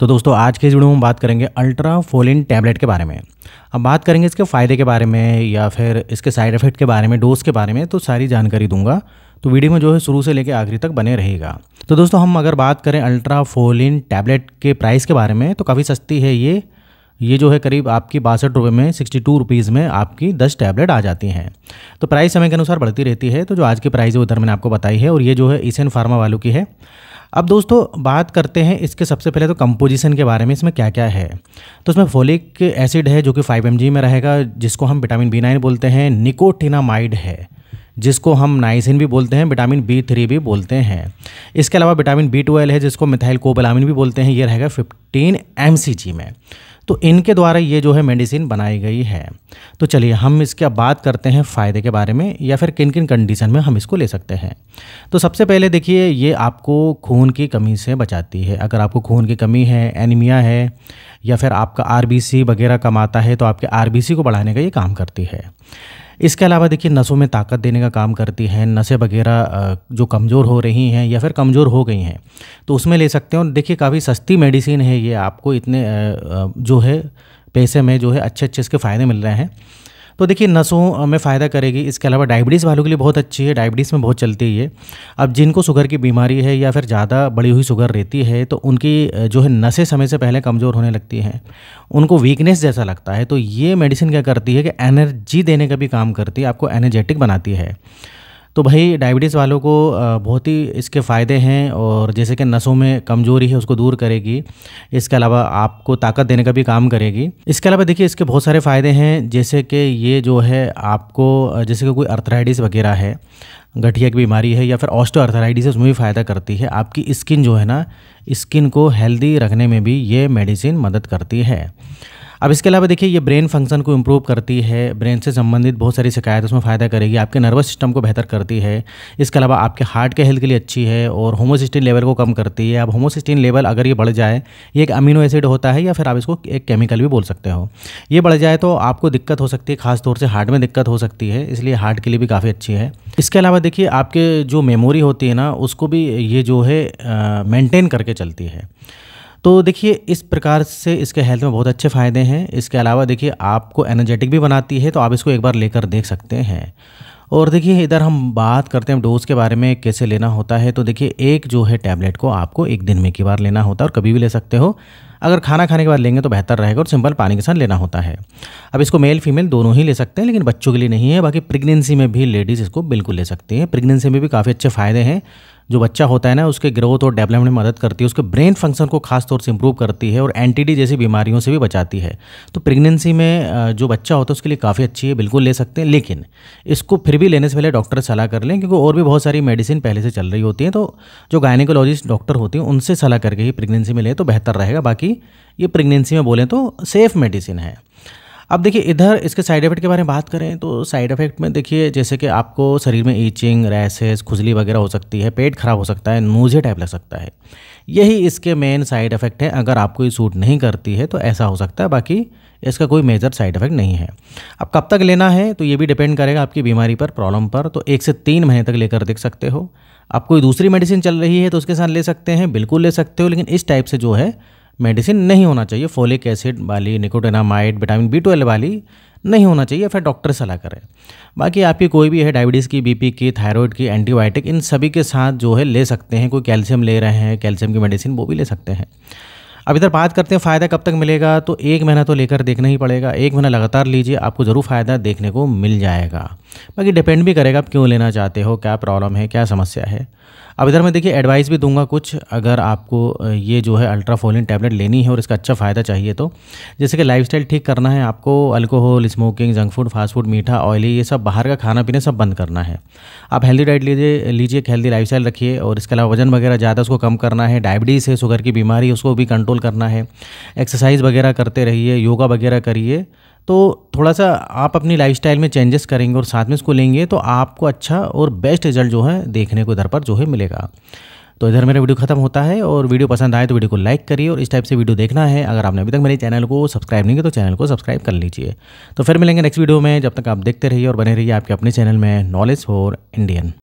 तो दोस्तों आज के इस वीडियो में बात करेंगे अल्ट्रा फोलिन टैबलेट के बारे में अब बात करेंगे इसके फ़ायदे के बारे में या फिर इसके साइड इफ़ेक्ट के बारे में डोज के बारे में तो सारी जानकारी दूंगा तो वीडियो में जो है शुरू से लेकर आखिरी तक बने रहेगा तो दोस्तों हम अगर बात करें अल्ट्रा फोलिन टैबलेट के प्राइस के बारे में तो काफ़ी सस्ती है ये ये जो है करीब आपकी बासठ रुपये में सिक्सटी टू रुपीज़ में आपकी दस टैबलेट आ जाती हैं तो प्राइस समय के अनुसार बढ़ती रहती है तो जो आज की प्राइस है उधर मैंने आपको बताई है और ये जो है ईसन फार्मा वालों की है अब दोस्तों बात करते हैं इसके सबसे पहले तो कंपोजिशन के बारे में इसमें क्या क्या है तो इसमें फोलिक एसिड है जो कि फाइव एम में रहेगा जिसको हम विटामिन बी नाइन बोलते हैं निकोटिनामाइड है जिसको हम नाइसिन भी बोलते हैं विटामिन बी थ्री भी बोलते हैं इसके अलावा विटामिन बी ट्वेल्व है जिसको मिथाइल कोबलामिन भी बोलते हैं ये रहेगा फिफ्टीन एम में तो इनके द्वारा ये जो है मेडिसिन बनाई गई है तो चलिए हम इसके अब बात करते हैं फ़ायदे के बारे में या फिर किन किन कंडीशन में हम इसको ले सकते हैं तो सबसे पहले देखिए ये आपको खून की कमी से बचाती है अगर आपको खून की कमी है एनीमिया है या फिर आपका आर वगैरह कम आता है तो आपके आर को बढ़ाने का ये काम करती है इसके अलावा देखिए नसों में ताकत देने का काम करती हैं नसें वगैरह जो कमज़ोर हो रही हैं या फिर कमज़ोर हो गई हैं तो उसमें ले सकते हैं और देखिए काफ़ी सस्ती मेडिसिन है ये आपको इतने जो है पैसे में जो है अच्छे अच्छे इसके फ़ायदे मिल रहे हैं तो देखिए नसों में फ़ायदा करेगी इसके अलावा डायबिटीज़ वालों के लिए बहुत अच्छी है डायबिटीज़ में बहुत चलती है ये अब जिनको शुगर की बीमारी है या फिर ज़्यादा बड़ी हुई शुगर रहती है तो उनकी जो है नसें समय से पहले कमज़ोर होने लगती हैं उनको वीकनेस जैसा लगता है तो ये मेडिसिन क्या करती है कि एनर्जी देने का भी काम करती है आपको एनर्जेटिक बनाती है तो भाई डायबिटीज़ वालों को बहुत ही इसके फ़ायदे हैं और जैसे कि नसों में कमज़ोरी है उसको दूर करेगी इसके अलावा आपको ताकत देने का भी काम करेगी इसके अलावा देखिए इसके बहुत सारे फ़ायदे हैं जैसे कि ये जो है आपको जैसे कि कोई अर्थराइटिस वगैरह है गठिया की बीमारी है या फिर ऑस्टो है उसमें भी फ़ायदा करती है आपकी स्किन जो है ना स्किन को हेल्दी रखने में भी ये मेडिसिन मदद करती है अब इसके अलावा देखिए ये ब्रेन फंक्शन को इम्प्रूव करती है ब्रेन से संबंधित बहुत सारी शिकायत उसमें फ़ायदा करेगी आपके नर्वस सिस्टम को बेहतर करती है इसके अलावा आपके हार्ट के हेल्थ के लिए अच्छी है और होमोसिस्टीन लेवल को कम करती है अब होमोसिस्टीन लेवल अगर ये बढ़ जाए ये एक अमीनो एसिड होता है या फिर आप इसको एक केमिकल भी बोल सकते हो ये बढ़ जाए तो आपको दिक्कत हो सकती है खासतौर से हार्ट में दिक्कत हो सकती है इसलिए हार्ट के लिए भी काफ़ी अच्छी है इसके अलावा देखिए आपके जो मेमोरी होती है ना उसको भी ये जो है मेंटेन करके चलती है तो देखिए इस प्रकार से इसके हेल्थ में बहुत अच्छे फ़ायदे हैं इसके अलावा देखिए आपको एनर्जेटिक भी बनाती है तो आप इसको एक बार लेकर देख सकते हैं और देखिए इधर हम बात करते हैं डोज़ के बारे में कैसे लेना होता है तो देखिए एक जो है टैबलेट को आपको एक दिन में एक बार लेना होता है और कभी भी ले सकते हो अगर खाना खाने के बाद लेंगे तो बेहतर रहेगा और सिंपल पानी के साथ लेना होता है अब इसको मेल फीमेल दोनों ही ले सकते हैं लेकिन बच्चों के लिए नहीं है बाकी प्रेगनेंसी में भी लेडीज़ इसको बिल्कुल ले सकती हैं प्रेगनेंसी में भी काफ़ी अच्छे फ़ायदे हैं जो बच्चा होता है ना उसके ग्रोथ और डेवलपमेंट में मदद करती है उसके ब्रेन फंक्शन को खास तौर से इंप्रूव करती है और एंटीडी जैसी बीमारियों से भी बचाती है तो प्रेगनेंसी में जो बच्चा होता है उसके लिए काफ़ी अच्छी है बिल्कुल ले सकते हैं लेकिन इसको फिर भी लेने से पहले डॉक्टर सलाह कर लें क्योंकि और भी बहुत सारी मेडिसिन पहले से चल रही होती हैं तो जो गायनिकोलॉजिस्ट डॉक्टर होती हैं उनसे सलाह करके ही प्रेगनेंसी में लें तो बेहतर रहेगा बाकी ये प्रेगनेंसी में बोलें तो सेफ़ मेडिसिन है अब देखिए इधर इसके साइड इफेक्ट के बारे में बात करें तो साइड इफेक्ट में देखिए जैसे कि आपको शरीर में ईचिंग रैसेस खुजली वगैरह हो सकती है पेट खराब हो सकता है नूजे टाइप लग सकता है यही इसके मेन साइड इफेक्ट है अगर आपको ये सूट नहीं करती है तो ऐसा हो सकता है बाकी इसका कोई मेजर साइड इफेक्ट नहीं है अब कब तक लेना है तो ये भी डिपेंड करेगा आपकी बीमारी पर प्रॉब्लम पर तो एक से तीन महीने तक लेकर देख सकते हो आप कोई दूसरी मेडिसिन चल रही है तो उसके साथ ले सकते हैं बिल्कुल ले सकते हो लेकिन इस टाइप से जो है मेडिसिन नहीं होना चाहिए फोलिक एसिड वाली निकोटेनामाइड विटामिन बी ट्वेल्व वाली नहीं होना चाहिए फिर डॉक्टर सलाह करें बाकी आपकी कोई भी है डायबिटीज़ की बीपी की थायराइड की एंटीबायोटिक इन सभी के साथ जो है ले सकते हैं कोई कैल्शियम ले रहे हैं कैल्शियम की मेडिसिन वो भी ले सकते हैं अब इधर बात करते हैं फ़ायदा कब तक मिलेगा तो एक महीना तो लेकर देखना ही पड़ेगा एक महीना लगातार लीजिए आपको ज़रूर फ़ायदा देखने को मिल जाएगा बाकी डिपेंड भी करेगा आप क्यों लेना चाहते हो क्या प्रॉब्लम है क्या समस्या है अब इधर मैं देखिए एडवाइस भी दूंगा कुछ अगर आपको ये जो है अल्ट्राफोलिन टैबलेट लेनी है और इसका अच्छा फ़ायदा चाहिए तो जैसे कि लाइफ ठीक करना है आपको alcohol smoking junk food fast food मीठा ऑयली ये सब बाहर का खाना पीना सब बंद करना है आप हेल्दी डाइट लीजिए लीजिए एक हेल्दी लाइफ रखिए और इसके अलावा वजन वगैरह ज़्यादा उसको कम करना है डायबिटीज़ है शुगर की बीमारी उसको भी कंट्रोल करना है एक्सरसाइज वगैरह करते रहिए योगा वगैरह करिए तो थोड़ा सा आप अपनी स्टाइल में चेंजेस करेंगे और साथ में इसको लेंगे तो आपको अच्छा और बेस्ट रिजल्ट जो है देखने को इधर पर जो है मिलेगा तो इधर मेरा वीडियो खत्म होता है और वीडियो पसंद आए तो वीडियो को लाइक करिए और इस टाइप से वीडियो देखना है अगर आपने अभी तक मेरे चैनल को सब्सक्राइब नहीं किया तो चैनल को सब्सक्राइब कर लीजिए तो फिर मिलेंगे नेक्स्ट वीडियो में जब तक आप देखते रहिए और बने रहिए आपके अपने चैनल में नॉलेज फॉर इंडियन